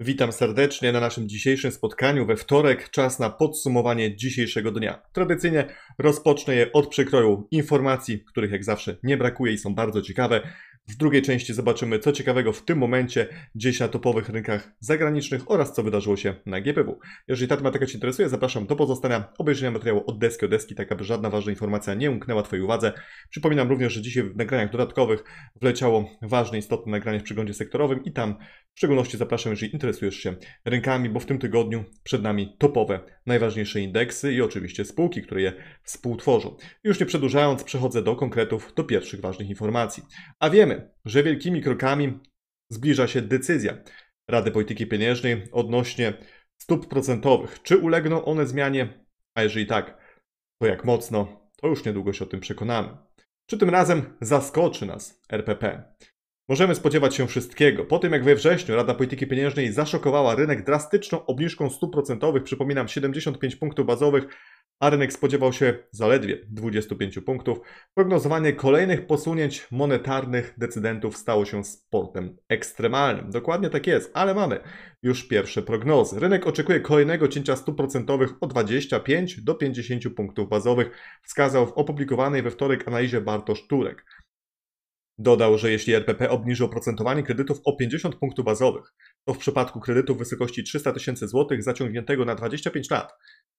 Witam serdecznie na naszym dzisiejszym spotkaniu we wtorek. Czas na podsumowanie dzisiejszego dnia. Tradycyjnie rozpocznę je od przekroju informacji, których jak zawsze nie brakuje i są bardzo ciekawe. W drugiej części zobaczymy, co ciekawego w tym momencie gdzieś na topowych rynkach zagranicznych oraz co wydarzyło się na GPW. Jeżeli ta tematyka Cię interesuje, zapraszam do pozostania obejrzenia materiału od deski do deski, tak aby żadna ważna informacja nie umknęła Twojej uwadze. Przypominam również, że dzisiaj w nagraniach dodatkowych wleciało ważne, istotne nagranie w przeglądzie sektorowym i tam w szczególności zapraszam, jeżeli interesujesz się rynkami, bo w tym tygodniu przed nami topowe, najważniejsze indeksy i oczywiście spółki, które je współtworzą. Już nie przedłużając, przechodzę do konkretów, do pierwszych ważnych informacji. A wiemy, że wielkimi krokami zbliża się decyzja Rady Polityki Pieniężnej odnośnie stóp procentowych. Czy ulegną one zmianie? A jeżeli tak, to jak mocno? To już niedługo się o tym przekonamy. Czy tym razem zaskoczy nas RPP? Możemy spodziewać się wszystkiego. Po tym jak we wrześniu Rada Polityki Pieniężnej zaszokowała rynek drastyczną obniżką stóp procentowych, przypominam 75 punktów bazowych, a rynek spodziewał się zaledwie 25 punktów. Prognozowanie kolejnych posunięć monetarnych decydentów stało się sportem ekstremalnym. Dokładnie tak jest, ale mamy już pierwsze prognozy. Rynek oczekuje kolejnego cięcia stóp procentowych o 25 do 50 punktów bazowych, wskazał w opublikowanej we wtorek analizie Bartosz Turek. Dodał, że jeśli RPP obniży oprocentowanie kredytów o 50 punktów bazowych, to w przypadku kredytu w wysokości 300 tysięcy złotych zaciągniętego na 25 lat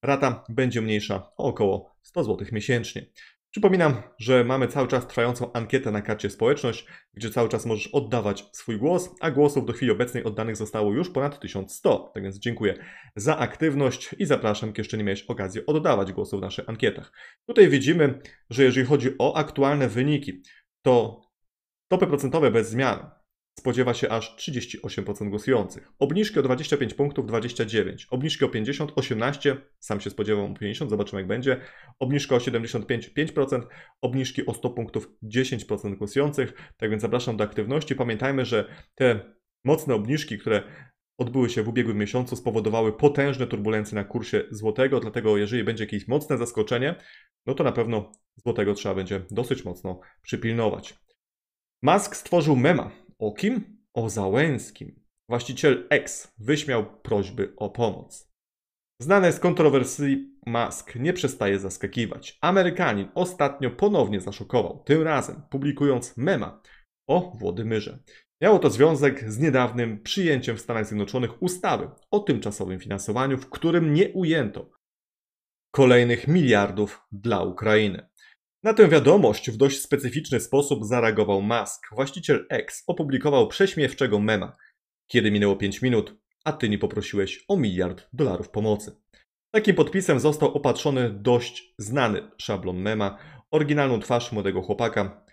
rata będzie mniejsza o około 100 zł miesięcznie. Przypominam, że mamy cały czas trwającą ankietę na karcie społeczność, gdzie cały czas możesz oddawać swój głos, a głosów do chwili obecnej oddanych zostało już ponad 1100. Tak więc dziękuję za aktywność i zapraszam, kiedy jeszcze nie miałeś okazji oddawać głosów w naszych ankietach. Tutaj widzimy, że jeżeli chodzi o aktualne wyniki, to stopy procentowe bez zmian spodziewa się aż 38% głosujących. Obniżki o 25 punktów 29, obniżki o 50 18, sam się spodziewam o 50, zobaczymy jak będzie, obniżka o 75 5%, obniżki o 100 punktów 10% głosujących. Tak więc zapraszam do aktywności. Pamiętajmy, że te mocne obniżki, które odbyły się w ubiegłym miesiącu, spowodowały potężne turbulencje na kursie złotego, dlatego jeżeli będzie jakieś mocne zaskoczenie, no to na pewno złotego trzeba będzie dosyć mocno przypilnować. Musk stworzył mema o kim? O Załęskim. Właściciel X wyśmiał prośby o pomoc. Znane z kontrowersji Musk nie przestaje zaskakiwać. Amerykanin ostatnio ponownie zaszokował, tym razem publikując mema o Włodymyrze. Miało to związek z niedawnym przyjęciem w Stanach Zjednoczonych ustawy o tymczasowym finansowaniu, w którym nie ujęto kolejnych miliardów dla Ukrainy. Na tę wiadomość w dość specyficzny sposób zareagował Musk. Właściciel X opublikował prześmiewczego mema. Kiedy minęło 5 minut, a ty nie poprosiłeś o miliard dolarów pomocy. Takim podpisem został opatrzony dość znany szablon mema, oryginalną twarz młodego chłopaka.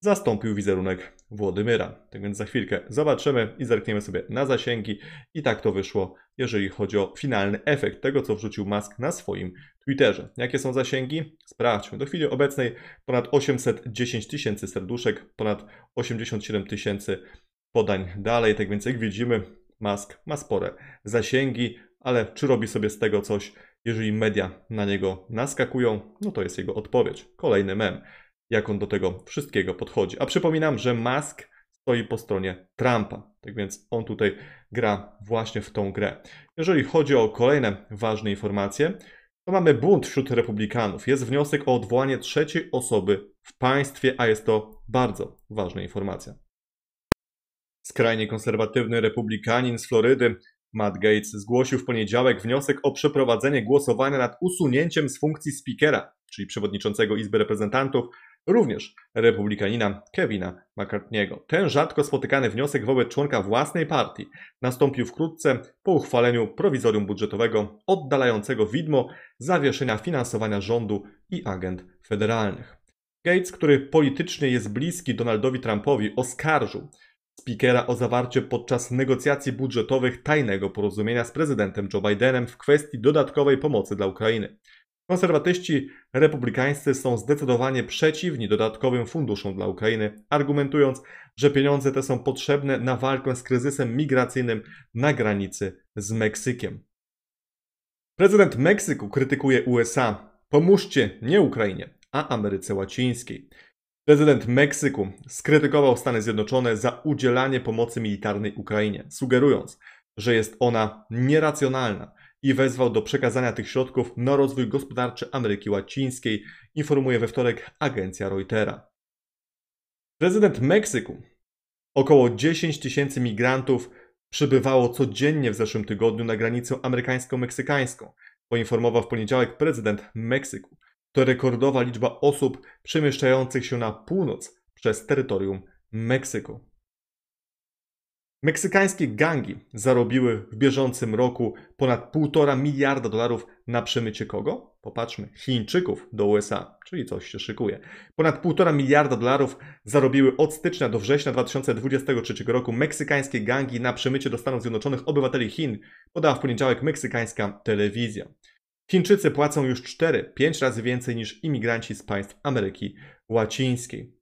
Zastąpił wizerunek Włodymyra. Tak więc za chwilkę zobaczymy i zerkniemy sobie na zasięgi. I tak to wyszło, jeżeli chodzi o finalny efekt tego, co wrzucił Musk na swoim Twitterze. Jakie są zasięgi? Sprawdźmy. Do chwili obecnej ponad 810 tysięcy serduszek, ponad 87 tysięcy podań dalej. Tak więc jak widzimy, Musk ma spore zasięgi, ale czy robi sobie z tego coś, jeżeli media na niego naskakują? No to jest jego odpowiedź. Kolejny mem, jak on do tego wszystkiego podchodzi. A przypominam, że Musk stoi po stronie Trumpa. Tak więc on tutaj gra właśnie w tą grę. Jeżeli chodzi o kolejne ważne informacje, to mamy bunt wśród republikanów. Jest wniosek o odwołanie trzeciej osoby w państwie, a jest to bardzo ważna informacja. Skrajnie konserwatywny republikanin z Florydy Matt Gates zgłosił w poniedziałek wniosek o przeprowadzenie głosowania nad usunięciem z funkcji speakera, czyli przewodniczącego Izby Reprezentantów, Również republikanina Kevina McCartney'ego. Ten rzadko spotykany wniosek wobec członka własnej partii nastąpił wkrótce po uchwaleniu prowizorium budżetowego oddalającego widmo zawieszenia finansowania rządu i agent federalnych. Gates, który politycznie jest bliski Donaldowi Trumpowi, oskarżył Speakera o zawarcie podczas negocjacji budżetowych tajnego porozumienia z prezydentem Joe Bidenem w kwestii dodatkowej pomocy dla Ukrainy. Konserwatyści republikańscy są zdecydowanie przeciwni dodatkowym funduszom dla Ukrainy, argumentując, że pieniądze te są potrzebne na walkę z kryzysem migracyjnym na granicy z Meksykiem. Prezydent Meksyku krytykuje USA. Pomóżcie nie Ukrainie, a Ameryce Łacińskiej. Prezydent Meksyku skrytykował Stany Zjednoczone za udzielanie pomocy militarnej Ukrainie, sugerując, że jest ona nieracjonalna i wezwał do przekazania tych środków na rozwój gospodarczy Ameryki Łacińskiej, informuje we wtorek agencja Reutera. Prezydent Meksyku. Około 10 tysięcy migrantów przybywało codziennie w zeszłym tygodniu na granicę amerykańsko-meksykańską, poinformował w poniedziałek prezydent Meksyku. To rekordowa liczba osób przemieszczających się na północ przez terytorium Meksyku. Meksykańskie gangi zarobiły w bieżącym roku ponad 1,5 miliarda dolarów na przemycie kogo? Popatrzmy, Chińczyków do USA, czyli coś się szykuje. Ponad 1,5 miliarda dolarów zarobiły od stycznia do września 2023 roku meksykańskie gangi na przemycie do Stanów Zjednoczonych obywateli Chin, podała w poniedziałek meksykańska telewizja. Chińczycy płacą już 4-5 razy więcej niż imigranci z państw Ameryki Łacińskiej.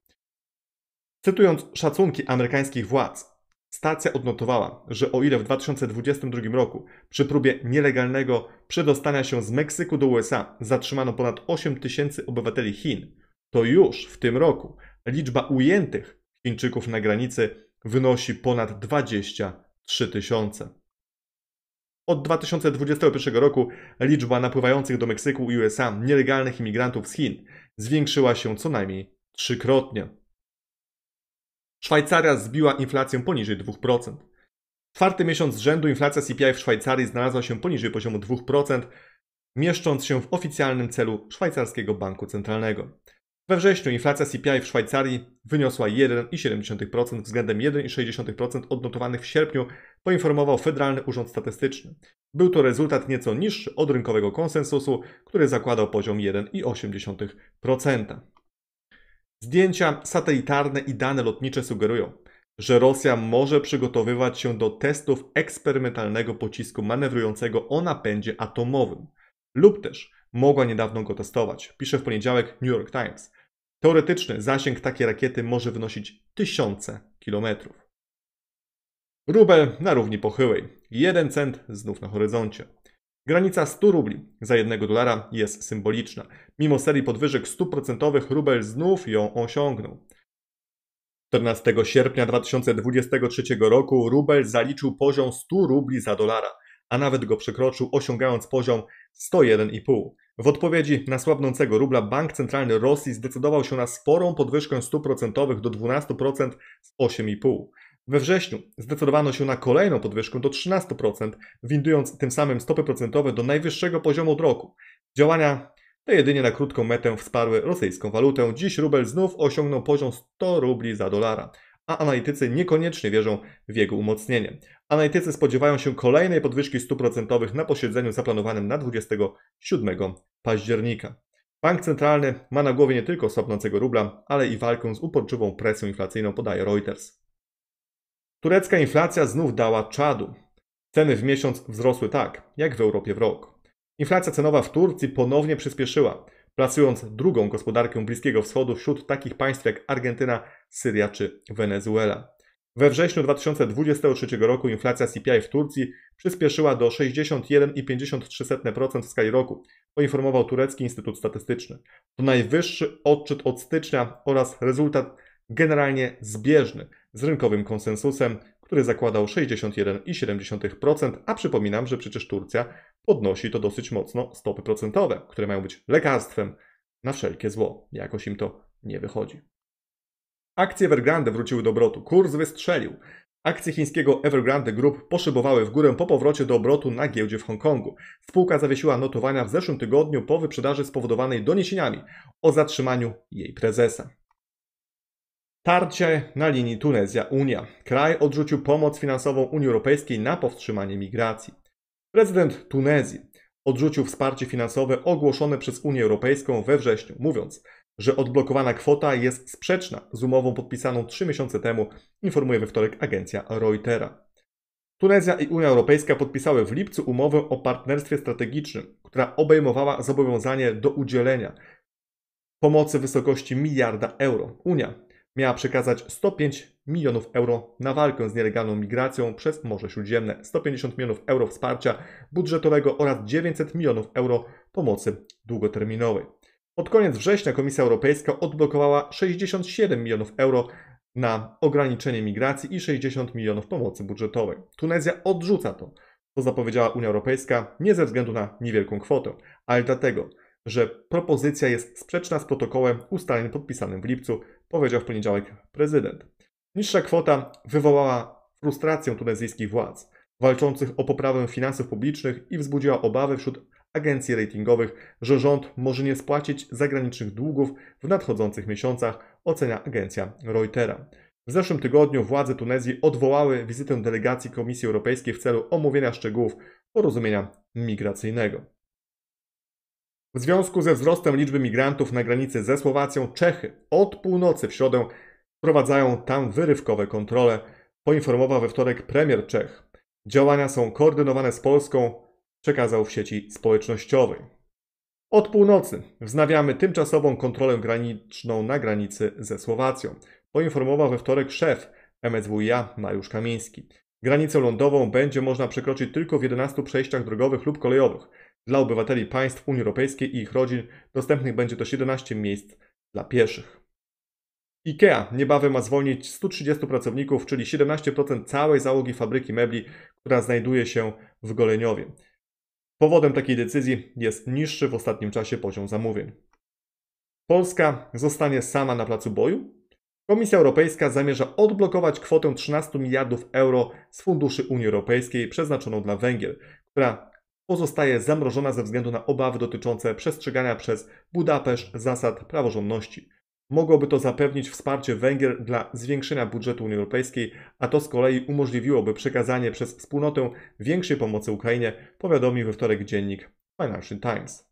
Cytując szacunki amerykańskich władz, Stacja odnotowała, że o ile w 2022 roku przy próbie nielegalnego przedostania się z Meksyku do USA zatrzymano ponad 8 tysięcy obywateli Chin, to już w tym roku liczba ujętych Chińczyków na granicy wynosi ponad 23 tysiące. Od 2021 roku liczba napływających do Meksyku i USA nielegalnych imigrantów z Chin zwiększyła się co najmniej trzykrotnie. Szwajcaria zbiła inflację poniżej 2%. Czwarty miesiąc z rzędu inflacja CPI w Szwajcarii znalazła się poniżej poziomu 2%, mieszcząc się w oficjalnym celu szwajcarskiego banku centralnego. We wrześniu inflacja CPI w Szwajcarii wyniosła 1,7% względem 1,6% odnotowanych w sierpniu, poinformował Federalny Urząd Statystyczny. Był to rezultat nieco niższy od rynkowego konsensusu, który zakładał poziom 1,8%. Zdjęcia satelitarne i dane lotnicze sugerują, że Rosja może przygotowywać się do testów eksperymentalnego pocisku manewrującego o napędzie atomowym, lub też mogła niedawno go testować, pisze w poniedziałek New York Times. Teoretyczny zasięg takiej rakiety może wynosić tysiące kilometrów. Rubel na równi pochyłej, jeden cent znów na horyzoncie. Granica 100 rubli za jednego dolara jest symboliczna. Mimo serii podwyżek 100% rubel znów ją osiągnął. 14 sierpnia 2023 roku rubel zaliczył poziom 100 rubli za dolara, a nawet go przekroczył, osiągając poziom 101,5. W odpowiedzi na słabnącego rubla Bank Centralny Rosji zdecydował się na sporą podwyżkę 100% do 12% z 8,5. We wrześniu zdecydowano się na kolejną podwyżkę do 13%, windując tym samym stopy procentowe do najwyższego poziomu od roku. Działania te jedynie na krótką metę wsparły rosyjską walutę. Dziś rubel znów osiągnął poziom 100 rubli za dolara, a analitycy niekoniecznie wierzą w jego umocnienie. Analitycy spodziewają się kolejnej podwyżki stóp procentowych na posiedzeniu zaplanowanym na 27 października. Bank centralny ma na głowie nie tylko słabnącego rubla, ale i walkę z uporczywą presją inflacyjną, podaje Reuters. Turecka inflacja znów dała czadu. Ceny w miesiąc wzrosły tak, jak w Europie w rok. Inflacja cenowa w Turcji ponownie przyspieszyła, plasując drugą gospodarkę Bliskiego Wschodu wśród takich państw jak Argentyna, Syria czy Wenezuela. We wrześniu 2023 roku inflacja CPI w Turcji przyspieszyła do 61,53% w skali roku, poinformował Turecki Instytut Statystyczny. To najwyższy odczyt od stycznia oraz rezultat generalnie zbieżny z rynkowym konsensusem, który zakładał 61,7%, a przypominam, że przecież Turcja podnosi to dosyć mocno stopy procentowe, które mają być lekarstwem na wszelkie zło. Jakoś im to nie wychodzi. Akcje Evergrande wróciły do obrotu, kurs wystrzelił. Akcje chińskiego Evergrande Group poszybowały w górę po powrocie do obrotu na giełdzie w Hongkongu. Spółka zawiesiła notowania w zeszłym tygodniu po wyprzedaży spowodowanej doniesieniami o zatrzymaniu jej prezesa. Tarcie na linii Tunezja-Unia. Kraj odrzucił pomoc finansową Unii Europejskiej na powstrzymanie migracji. Prezydent Tunezji odrzucił wsparcie finansowe ogłoszone przez Unię Europejską we wrześniu, mówiąc, że odblokowana kwota jest sprzeczna z umową podpisaną trzy miesiące temu, informuje we wtorek agencja Reutera. Tunezja i Unia Europejska podpisały w lipcu umowę o partnerstwie strategicznym, która obejmowała zobowiązanie do udzielenia pomocy w wysokości miliarda euro. Unia miała przekazać 105 milionów euro na walkę z nielegalną migracją przez Morze Śródziemne, 150 milionów euro wsparcia budżetowego oraz 900 milionów euro pomocy długoterminowej. Pod koniec września Komisja Europejska odblokowała 67 milionów euro na ograniczenie migracji i 60 milionów pomocy budżetowej. Tunezja odrzuca to, co zapowiedziała Unia Europejska, nie ze względu na niewielką kwotę, ale dlatego, że propozycja jest sprzeczna z protokołem ustaleń podpisanym w lipcu powiedział w poniedziałek prezydent. Niższa kwota wywołała frustrację tunezyjskich władz walczących o poprawę finansów publicznych i wzbudziła obawy wśród agencji ratingowych, że rząd może nie spłacić zagranicznych długów w nadchodzących miesiącach, ocenia agencja Reutera. W zeszłym tygodniu władze Tunezji odwołały wizytę delegacji Komisji Europejskiej w celu omówienia szczegółów porozumienia migracyjnego. W związku ze wzrostem liczby migrantów na granicy ze Słowacją, Czechy od północy w środę wprowadzają tam wyrywkowe kontrole, poinformował we wtorek premier Czech. Działania są koordynowane z Polską, przekazał w sieci społecznościowej. Od północy wznawiamy tymczasową kontrolę graniczną na granicy ze Słowacją, poinformował we wtorek szef MSWiA Mariusz Kamiński. Granicę lądową będzie można przekroczyć tylko w 11 przejściach drogowych lub kolejowych. Dla obywateli państw Unii Europejskiej i ich rodzin dostępnych będzie to 17 miejsc dla pieszych. IKEA niebawem ma zwolnić 130 pracowników, czyli 17% całej załogi fabryki mebli, która znajduje się w Goleniowie. Powodem takiej decyzji jest niższy w ostatnim czasie poziom zamówień. Polska zostanie sama na placu boju? Komisja Europejska zamierza odblokować kwotę 13 miliardów euro z funduszy Unii Europejskiej przeznaczoną dla Węgier, która pozostaje zamrożona ze względu na obawy dotyczące przestrzegania przez Budapeszt zasad praworządności. Mogłoby to zapewnić wsparcie Węgier dla zwiększenia budżetu Unii Europejskiej, a to z kolei umożliwiłoby przekazanie przez wspólnotę większej pomocy Ukrainie, powiadomił we wtorek dziennik Financial Times.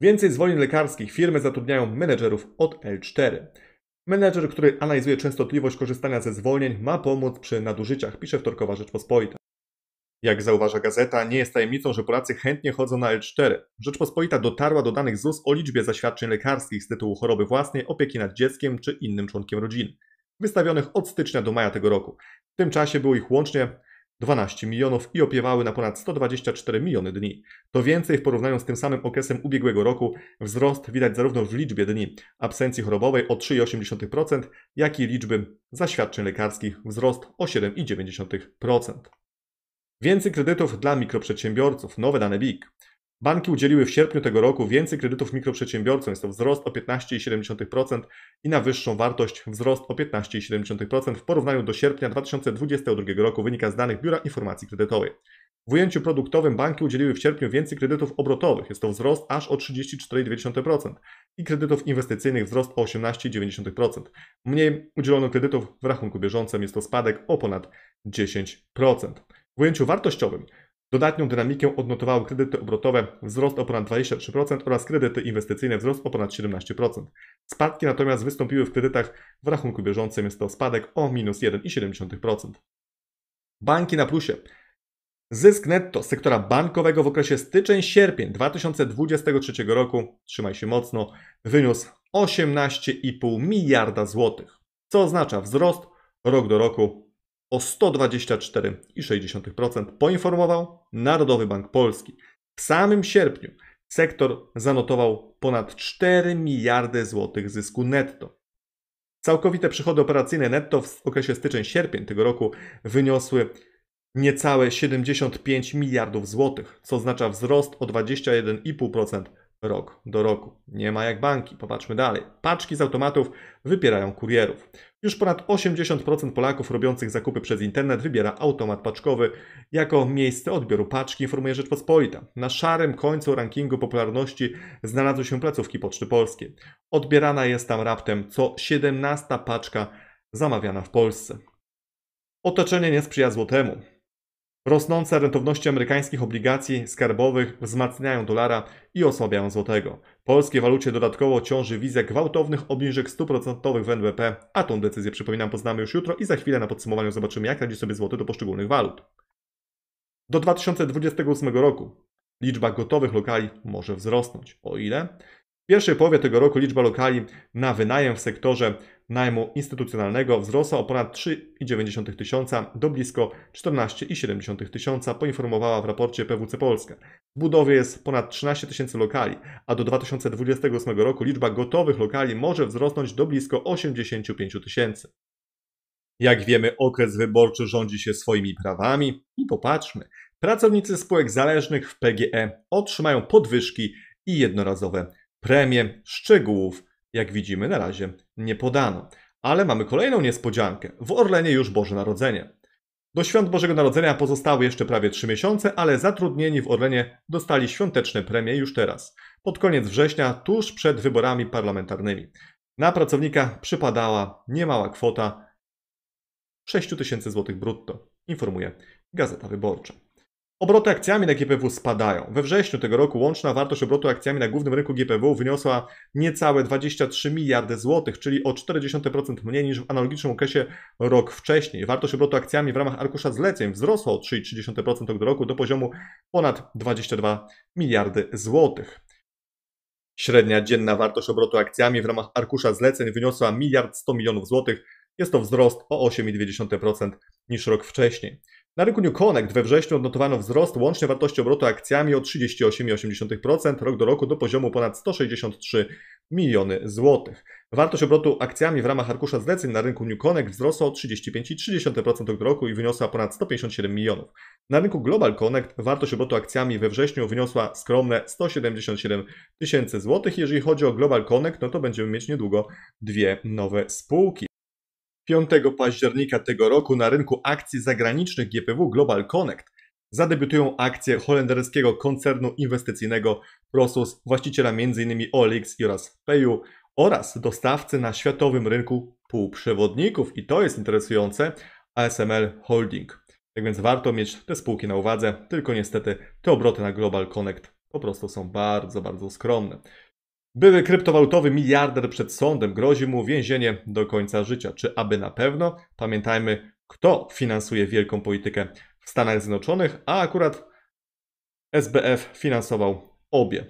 Więcej zwolnień lekarskich firmy zatrudniają menedżerów od L4. Menedżer, który analizuje częstotliwość korzystania ze zwolnień, ma pomóc przy nadużyciach, pisze wtorkowa Rzeczpospolita. Jak zauważa gazeta, nie jest tajemnicą, że Polacy chętnie chodzą na L4. Rzeczpospolita dotarła do danych ZUS o liczbie zaświadczeń lekarskich z tytułu choroby własnej, opieki nad dzieckiem czy innym członkiem rodziny, wystawionych od stycznia do maja tego roku. W tym czasie było ich łącznie 12 milionów i opiewały na ponad 124 miliony dni. To więcej w porównaniu z tym samym okresem ubiegłego roku. Wzrost widać zarówno w liczbie dni absencji chorobowej o 3,8%, jak i liczby zaświadczeń lekarskich wzrost o 7,9%. Więcej kredytów dla mikroprzedsiębiorców, nowe dane BIK. Banki udzieliły w sierpniu tego roku więcej kredytów mikroprzedsiębiorcom, jest to wzrost o 15,7% i na wyższą wartość wzrost o 15,7% w porównaniu do sierpnia 2022 roku wynika z danych Biura Informacji Kredytowej. W ujęciu produktowym banki udzieliły w sierpniu więcej kredytów obrotowych, jest to wzrost aż o 34,2% i kredytów inwestycyjnych wzrost o 18,9%. Mniej udzielono kredytów w rachunku bieżącym, jest to spadek o ponad 10%. W ujęciu wartościowym dodatnią dynamikę odnotowały kredyty obrotowe wzrost o ponad 23% oraz kredyty inwestycyjne wzrost o ponad 17%. Spadki natomiast wystąpiły w kredytach w rachunku bieżącym jest to spadek o minus 1,7%. Banki na plusie. Zysk netto sektora bankowego w okresie styczeń-sierpień 2023 roku, trzymaj się mocno, wyniósł 18,5 miliarda złotych, co oznacza wzrost rok do roku o 124,6%, poinformował Narodowy Bank Polski. W samym sierpniu sektor zanotował ponad 4 miliardy złotych zysku netto. Całkowite przychody operacyjne netto w okresie styczeń-sierpień tego roku wyniosły niecałe 75 miliardów złotych, co oznacza wzrost o 21,5% rok do roku. Nie ma jak banki, popatrzmy dalej. Paczki z automatów wypierają kurierów. Już ponad 80% Polaków robiących zakupy przez internet wybiera automat paczkowy jako miejsce odbioru paczki, informuje Rzeczpospolita. Na szarym końcu rankingu popularności znalazły się placówki Poczty Polskiej. Odbierana jest tam raptem co 17 paczka zamawiana w Polsce. Otoczenie nie sprzyja złotemu. Rosnące rentowności amerykańskich obligacji skarbowych wzmacniają dolara i osłabiają złotego. Polskiej walucie dodatkowo ciąży wizja gwałtownych obniżek 100% w NBP, a tą decyzję, przypominam, poznamy już jutro i za chwilę na podsumowaniu zobaczymy, jak radzi sobie złoty do poszczególnych walut. Do 2028 roku liczba gotowych lokali może wzrosnąć, o ile w pierwszej połowie tego roku liczba lokali na wynajem w sektorze najmu instytucjonalnego wzrosła o ponad 3,9 tysiąca do blisko 14,7 tysiąca, poinformowała w raporcie PWC Polska. W budowie jest ponad 13 tysięcy lokali, a do 2028 roku liczba gotowych lokali może wzrosnąć do blisko 85 tysięcy. Jak wiemy, okres wyborczy rządzi się swoimi prawami i popatrzmy. Pracownicy spółek zależnych w PGE otrzymają podwyżki i jednorazowe premie. Szczegółów jak widzimy, na razie nie podano. Ale mamy kolejną niespodziankę. W Orlenie już Boże Narodzenie. Do świąt Bożego Narodzenia pozostały jeszcze prawie 3 miesiące, ale zatrudnieni w Orlenie dostali świąteczne premie już teraz, pod koniec września, tuż przed wyborami parlamentarnymi. Na pracownika przypadała niemała kwota 6 tysięcy złotych brutto, informuje Gazeta Wyborcza. Obroty akcjami na GPW spadają. We wrześniu tego roku łączna wartość obrotu akcjami na głównym rynku GPW wyniosła niecałe 23 miliardy złotych, czyli o 40% mniej niż w analogicznym okresie rok wcześniej. Wartość obrotu akcjami w ramach arkusza zleceń wzrosła o 3,3% rok do roku do poziomu ponad 22 miliardy złotych. Średnia dzienna wartość obrotu akcjami w ramach arkusza zleceń wyniosła miliard 100 milionów złotych. Jest to wzrost o 8,2% niż rok wcześniej. Na rynku New Connect we wrześniu odnotowano wzrost łącznie wartości obrotu akcjami o 38,8% rok do roku do poziomu ponad 163 miliony złotych. Wartość obrotu akcjami w ramach arkusza zleceń na rynku New Connect wzrosła o 35,3% rok do roku i wyniosła ponad 157 milionów. Na rynku Global Connect wartość obrotu akcjami we wrześniu wyniosła skromne 177 tysięcy złotych. Jeżeli chodzi o Global Connect, no to będziemy mieć niedługo dwie nowe spółki. 5 października tego roku na rynku akcji zagranicznych GPW Global Connect zadebiutują akcje holenderskiego koncernu inwestycyjnego Prosus, właściciela m.in. OLX oraz Payu oraz dostawcy na światowym rynku półprzewodników i to jest interesujące ASML Holding. Tak więc warto mieć te spółki na uwadze, tylko niestety te obroty na Global Connect po prostu są bardzo, bardzo skromne. Były kryptowalutowy miliarder przed sądem grozi mu więzienie do końca życia. Czy aby na pewno? Pamiętajmy, kto finansuje wielką politykę w Stanach Zjednoczonych, a akurat SBF finansował obie.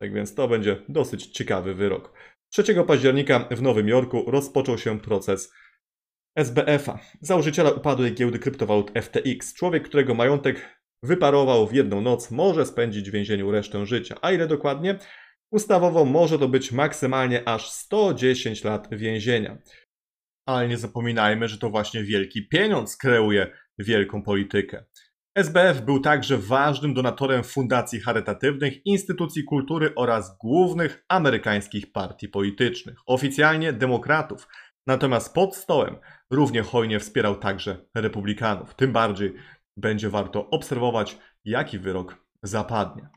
Tak więc to będzie dosyć ciekawy wyrok. 3 października w Nowym Jorku rozpoczął się proces SBF-a, założyciela upadłej giełdy kryptowalut FTX. Człowiek, którego majątek wyparował w jedną noc, może spędzić w więzieniu resztę życia. A ile dokładnie? Ustawowo może to być maksymalnie aż 110 lat więzienia. Ale nie zapominajmy, że to właśnie wielki pieniądz kreuje wielką politykę. SBF był także ważnym donatorem fundacji charytatywnych, instytucji kultury oraz głównych amerykańskich partii politycznych, oficjalnie demokratów. Natomiast pod stołem równie hojnie wspierał także republikanów. Tym bardziej będzie warto obserwować, jaki wyrok zapadnie.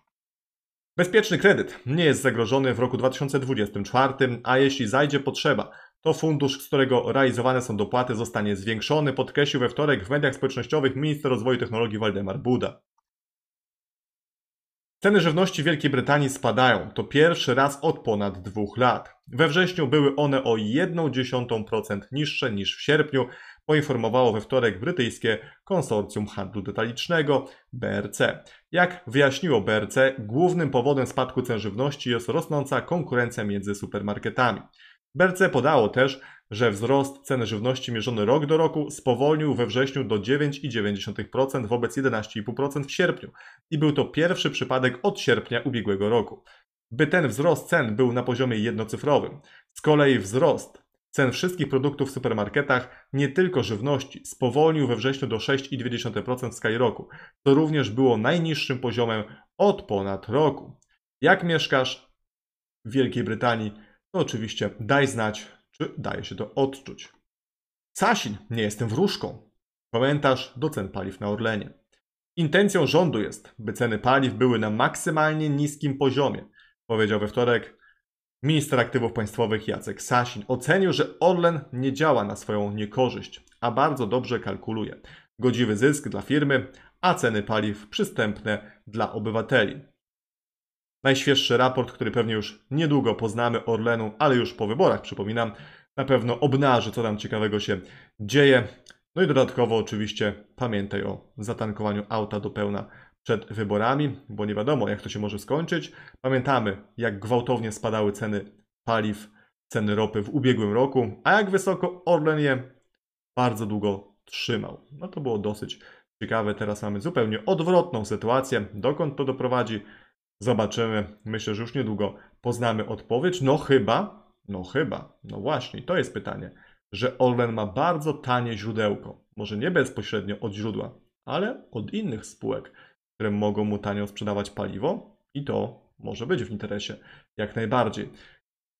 Bezpieczny kredyt nie jest zagrożony w roku 2024, a jeśli zajdzie potrzeba, to fundusz, z którego realizowane są dopłaty, zostanie zwiększony, podkreślił we wtorek w mediach społecznościowych minister rozwoju technologii Waldemar Buda. Ceny żywności w Wielkiej Brytanii spadają. To pierwszy raz od ponad dwóch lat. We wrześniu były one o 1,1% niższe niż w sierpniu, poinformowało we wtorek brytyjskie Konsorcjum Handlu Detalicznego BRC. Jak wyjaśniło BRC, głównym powodem spadku cen żywności jest rosnąca konkurencja między supermarketami. Berce podało też, że wzrost cen żywności mierzony rok do roku spowolnił we wrześniu do 9,9% wobec 11,5% w sierpniu i był to pierwszy przypadek od sierpnia ubiegłego roku. By ten wzrost cen był na poziomie jednocyfrowym. Z kolei wzrost cen wszystkich produktów w supermarketach, nie tylko żywności, spowolnił we wrześniu do 6,2% w skali roku, co również było najniższym poziomem od ponad roku. Jak mieszkasz w Wielkiej Brytanii? to no oczywiście daj znać, czy daje się to odczuć. Sasin, nie jestem wróżką. Komentarz do cen paliw na Orlenie. Intencją rządu jest, by ceny paliw były na maksymalnie niskim poziomie, powiedział we wtorek minister aktywów państwowych Jacek Sasin. Ocenił, że Orlen nie działa na swoją niekorzyść, a bardzo dobrze kalkuluje. Godziwy zysk dla firmy, a ceny paliw przystępne dla obywateli. Najświeższy raport, który pewnie już niedługo poznamy Orlenu, ale już po wyborach, przypominam, na pewno obnaży, co tam ciekawego się dzieje. No i dodatkowo oczywiście pamiętaj o zatankowaniu auta do pełna przed wyborami, bo nie wiadomo, jak to się może skończyć. Pamiętamy, jak gwałtownie spadały ceny paliw, ceny ropy w ubiegłym roku, a jak wysoko Orlen je bardzo długo trzymał. No to było dosyć ciekawe. Teraz mamy zupełnie odwrotną sytuację. Dokąd to doprowadzi? Zobaczymy. Myślę, że już niedługo poznamy odpowiedź. No chyba, no chyba, no właśnie, to jest pytanie, że Orlen ma bardzo tanie źródełko. Może nie bezpośrednio od źródła, ale od innych spółek, które mogą mu tanio sprzedawać paliwo i to może być w interesie jak najbardziej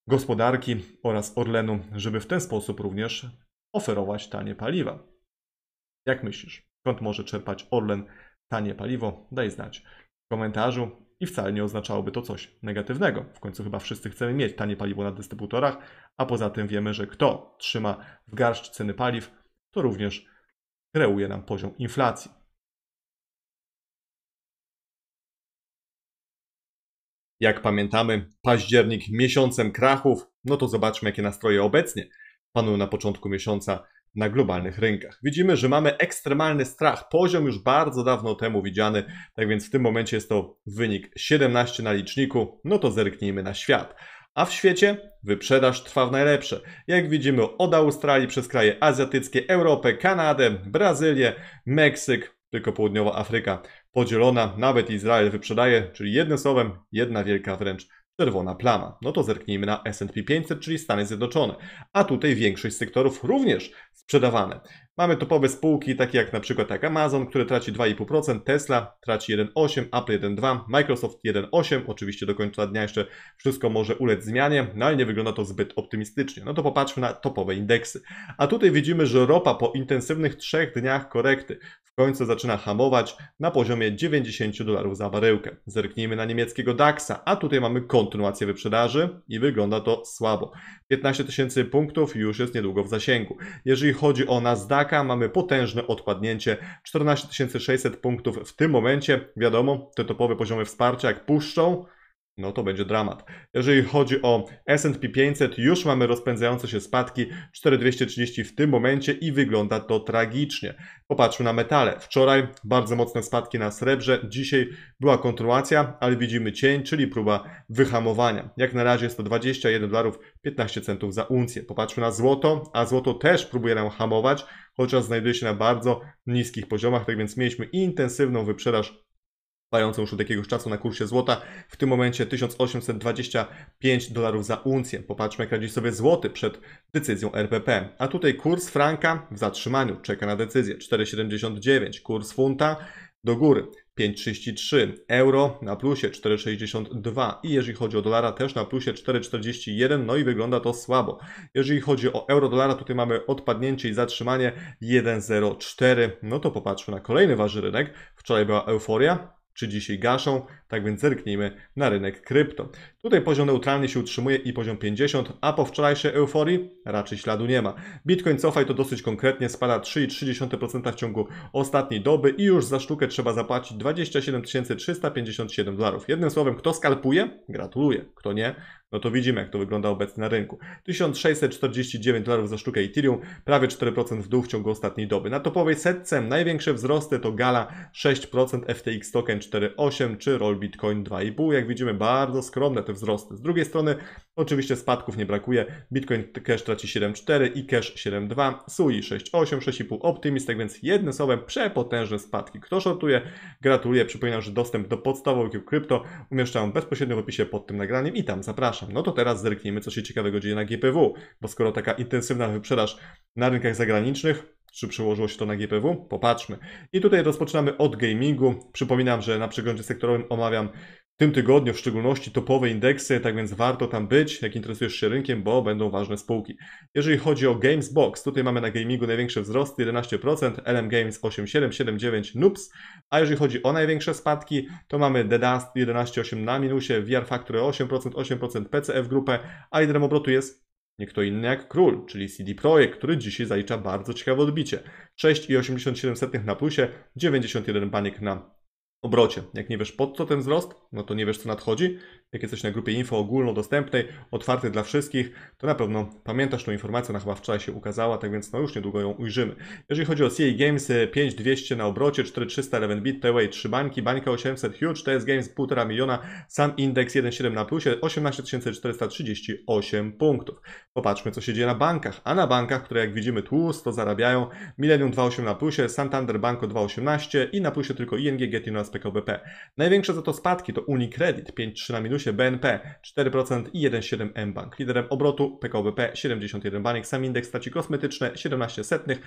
gospodarki oraz Orlenu, żeby w ten sposób również oferować tanie paliwa. Jak myślisz, skąd może czerpać Orlen tanie paliwo? Daj znać w komentarzu i wcale nie oznaczałoby to coś negatywnego. W końcu chyba wszyscy chcemy mieć tanie paliwo na dystrybutorach, a poza tym wiemy, że kto trzyma w garść ceny paliw, to również kreuje nam poziom inflacji. Jak pamiętamy, październik miesiącem krachów, no to zobaczmy, jakie nastroje obecnie panują na początku miesiąca na globalnych rynkach. Widzimy, że mamy ekstremalny strach, poziom już bardzo dawno temu widziany, tak więc w tym momencie jest to wynik 17 na liczniku, no to zerknijmy na świat. A w świecie wyprzedaż trwa w najlepsze. Jak widzimy od Australii przez kraje azjatyckie, Europę, Kanadę, Brazylię, Meksyk, tylko południowa Afryka podzielona, nawet Izrael wyprzedaje, czyli jednym słowem jedna wielka wręcz czerwona plama. No to zerknijmy na S&P 500, czyli Stany Zjednoczone. A tutaj większość sektorów również sprzedawane. Mamy topowe spółki, takie jak na przykład tak Amazon, które traci 2,5%, Tesla traci 1,8%, Apple 1,2%, Microsoft 1,8%. Oczywiście do końca dnia jeszcze wszystko może ulec zmianie, no ale nie wygląda to zbyt optymistycznie. No to popatrzmy na topowe indeksy. A tutaj widzimy, że ropa po intensywnych trzech dniach korekty w końcu zaczyna hamować na poziomie 90 dolarów za baryłkę. Zerknijmy na niemieckiego DAXa, a tutaj mamy kontynuację wyprzedaży i wygląda to słabo. 15 tysięcy punktów już jest niedługo w zasięgu. Jeżeli chodzi o Nasdaqa, mamy potężne odpadnięcie 14 600 punktów w tym momencie. Wiadomo, te topowe poziomy wsparcia jak puszczą, no to będzie dramat. Jeżeli chodzi o S&P 500, już mamy rozpędzające się spadki 4230 w tym momencie i wygląda to tragicznie. Popatrzmy na metale. Wczoraj bardzo mocne spadki na srebrze, dzisiaj była kontynuacja, ale widzimy cień, czyli próba wyhamowania. Jak na razie 121 dolarów 15 centów za uncję. Popatrzmy na złoto, a złoto też próbuje nam hamować, chociaż znajduje się na bardzo niskich poziomach, tak więc mieliśmy intensywną wyprzedaż trwającą już od jakiegoś czasu na kursie złota. W tym momencie 1825 dolarów za uncję. Popatrzmy, jak radzi sobie złoty przed decyzją RPP. A tutaj kurs franka w zatrzymaniu czeka na decyzję 4,79. Kurs funta do góry 5,33, euro na plusie 4,62 i jeżeli chodzi o dolara też na plusie 4,41, no i wygląda to słabo. Jeżeli chodzi o euro dolara, tutaj mamy odpadnięcie i zatrzymanie 1,04, no to popatrzmy na kolejny waży rynek, wczoraj była euforia, czy dzisiaj gaszą. Tak więc zerknijmy na rynek krypto. Tutaj poziom neutralny się utrzymuje i poziom 50, a po wczorajszej euforii raczej śladu nie ma. Bitcoin cofaj to dosyć konkretnie, spada 3,3% w ciągu ostatniej doby i już za sztukę trzeba zapłacić 27 357 dolarów. Jednym słowem, kto skalpuje, gratuluję, kto nie, no to widzimy, jak to wygląda obecnie na rynku. 1649 dolarów za sztukę Ethereum, prawie 4% w dół w ciągu ostatniej doby. Na topowej setce największe wzrosty to Gala 6%, FTX Token 4,8% czy Roll Bitcoin 2,5%. Jak widzimy, bardzo skromne te wzrosty. Z drugiej strony oczywiście spadków nie brakuje. Bitcoin Cash traci 7,4% i Cash 7,2%, SUI 6,8%, 6,5% tak więc jednym słowem przepotężne spadki. Kto shortuje? Gratuluję. Przypominam, że dostęp do podstawowych krypto umieszczam bezpośrednio w opisie pod tym nagraniem i tam zapraszam przepraszam. No to teraz zerknijmy, co się ciekawego dzieje na GPW, bo skoro taka intensywna wyprzedaż na rynkach zagranicznych, czy przełożyło się to na GPW? Popatrzmy. I tutaj rozpoczynamy od gamingu. Przypominam, że na przeglądzie sektorowym omawiam w tym tygodniu w szczególności topowe indeksy, tak więc warto tam być, jak interesujesz się rynkiem, bo będą ważne spółki. Jeżeli chodzi o Games Box, tutaj mamy na gamingu największy wzrost 11%, LM Games 8,779, NUPS, a jeżeli chodzi o największe spadki, to mamy The Dust 11,8 na minusie, VR Factory 8%, 8% PCF Grupę, a liderem obrotu jest nie kto inny jak król, czyli CD Projekt, który dzisiaj zalicza bardzo ciekawe odbicie. 6,87 na plusie, 91 baniek na obrocie. Jak nie wiesz pod co ten wzrost, no to nie wiesz co nadchodzi jak jesteś na grupie info ogólnodostępnej, otwarty dla wszystkich, to na pewno pamiętasz tą informację, ona chyba wczoraj się ukazała, tak więc no już niedługo ją ujrzymy. Jeżeli chodzi o CA Games, 5200 e, na obrocie, 4300 Eleven Bit, Tayway 3 bańki, bańka 800 Huge, TS Games 1,5 miliona, sam indeks 1,7 na plusie, 18438 punktów. Popatrzmy, co się dzieje na bankach, a na bankach, które jak widzimy tłusto zarabiają, Millennium 2,8 na plusie, Santander Banco 2,18 i na plusie tylko ING, Getino, SPKBP. Największe za to spadki to Unicredit 5,3 na minusie, minusie BNP 4% i 1,7 mBank. Liderem obrotu PKBP 71 banek, sam indeks straci kosmetyczne 17 setnych,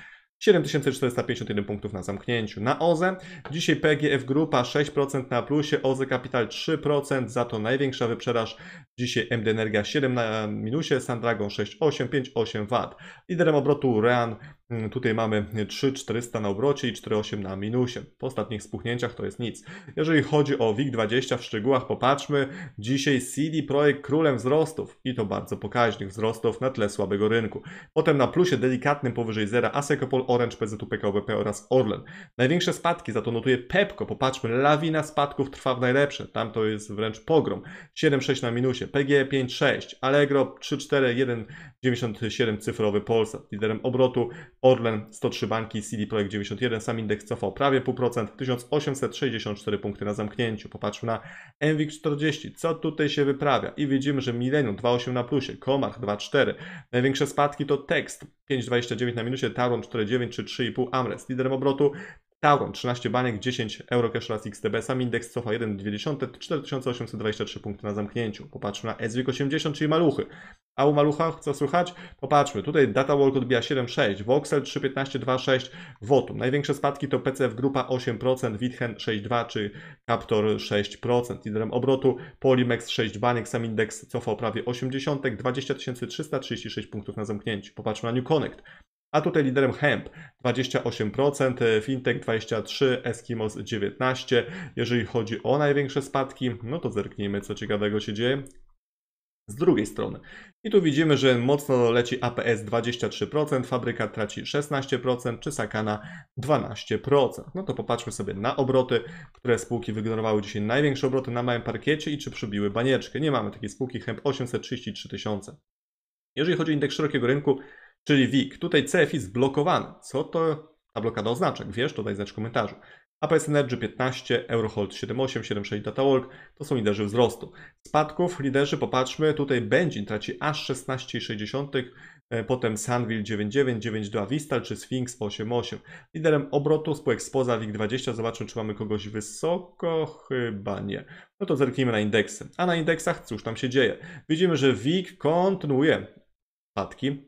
7451 punktów na zamknięciu. Na OZE dzisiaj PGF Grupa 6% na plusie, OZE Kapital 3%, za to największa wyprzedaż dzisiaj MD Energia 7 na minusie, Sandragon 6,8, 5,8 W. Liderem obrotu REAN Mm, tutaj mamy 3,400 na obrocie i 4,8 na minusie. Po ostatnich spuchnięciach to jest nic. Jeżeli chodzi o WIG20 w szczegółach, popatrzmy. Dzisiaj CD Projekt królem wzrostów i to bardzo pokaźnych wzrostów na tle słabego rynku. Potem na plusie delikatnym powyżej zera Asecopol, Orange, PZU, PKWP oraz Orlen. Największe spadki za to notuje Pepko. Popatrzmy, lawina spadków trwa w najlepsze. Tam to jest wręcz pogrom. 7,6 na minusie, PG 5,6, Allegro 3,4,1,97 cyfrowy Polsat. Liderem obrotu Orlen 103 banki, CD Projekt 91, sam indeks cofał prawie pół procent, 1864 punkty na zamknięciu. Popatrzmy na Envik 40, co tutaj się wyprawia i widzimy, że Millennium 2,8 na plusie, Komach 2,4. Największe spadki to Tekst 5,29 na minusie, Tauron 4,9 czy 3,5 Amres. Liderem obrotu Tauron 13 baniek, 10 euro cash raz XTB, sam indeks cofa 1,2, 4823 punkty na zamknięciu. Popatrzmy na Ezwik 80, czyli maluchy. A u Malucha, co słychać? Popatrzmy, tutaj Data odbija 7,6, Voxel 3,15,2,6, Votum. Największe spadki to PCF Grupa 8%, Witchen 6,2 czy Captor 6%. Liderem obrotu Polimex 6,2, Baniek sam indeks cofał prawie 80, 20 336 punktów na zamknięciu. Popatrzmy na New Connect. A tutaj liderem Hemp 28%, Fintech 23%, Eskimos 19%. Jeżeli chodzi o największe spadki, no to zerknijmy co ciekawego się dzieje. Z drugiej strony, i tu widzimy, że mocno leci APS 23%, fabryka traci 16%, czy Sakana 12%. No to popatrzmy sobie na obroty, które spółki wygenerowały dzisiaj największe obroty na małym parkiecie i czy przybiły banieczkę. Nie mamy takiej spółki, hemp 833 tysiące. Jeżeli chodzi o indeks szerokiego rynku, czyli WIG, tutaj CFI zblokowany. Co to ta blokada oznaczek? Wiesz, to daj znać w komentarzu. APS Energy 15, Eurohold 78, 76 Datawalk to są liderzy wzrostu. Spadków liderzy popatrzmy, tutaj Benzin traci aż 16,6, e, potem Sanville 9,9, 9,2 Vistal czy Sphinx 8,8. Liderem obrotu spółek spoza WIG20, zobaczmy czy mamy kogoś wysoko, chyba nie. No to zerknijmy na indeksy. A na indeksach cóż tam się dzieje? Widzimy, że WIG kontynuuje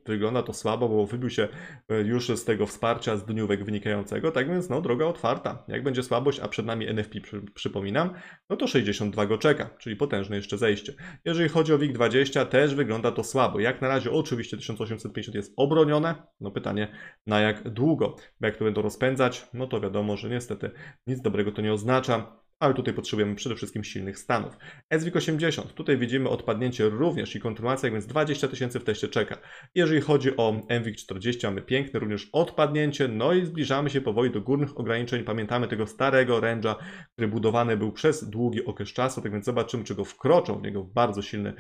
Wygląda to słabo, bo wybił się e, już z tego wsparcia z dniówek wynikającego, tak więc no droga otwarta. Jak będzie słabość, a przed nami NFP przy, przypominam, no to 62 go czeka, czyli potężne jeszcze zejście. Jeżeli chodzi o WIG20, też wygląda to słabo. Jak na razie oczywiście 1850 jest obronione, no pytanie na jak długo. Bo jak to będą rozpędzać, no to wiadomo, że niestety nic dobrego to nie oznacza ale tutaj potrzebujemy przede wszystkim silnych stanów. SWIG 80, tutaj widzimy odpadnięcie również i kontynuację, więc 20 tysięcy w teście czeka. Jeżeli chodzi o MWIG 40, mamy piękne również odpadnięcie, no i zbliżamy się powoli do górnych ograniczeń. Pamiętamy tego starego range'a, który budowany był przez długi okres czasu, tak więc zobaczymy, czy go wkroczą w niego bardzo silne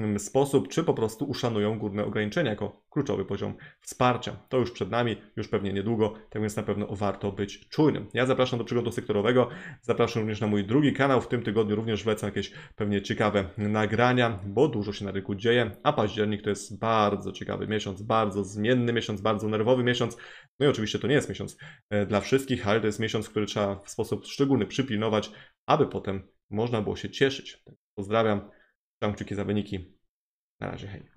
Mm, sposób, czy po prostu uszanują górne ograniczenia jako kluczowy poziom wsparcia. To już przed nami, już pewnie niedługo, tak więc na pewno warto być czujnym. Ja zapraszam do przygodu sektorowego, zapraszam również na mój drugi kanał. W tym tygodniu również wlecę jakieś pewnie ciekawe nagrania, bo dużo się na rynku dzieje, a październik to jest bardzo ciekawy miesiąc, bardzo zmienny miesiąc, bardzo nerwowy miesiąc. No i oczywiście to nie jest miesiąc e, dla wszystkich, ale to jest miesiąc, który trzeba w sposób szczególny przypilnować, aby potem można było się cieszyć. Pozdrawiam. Trzymam kciuki za wyniki. Na razie, hej.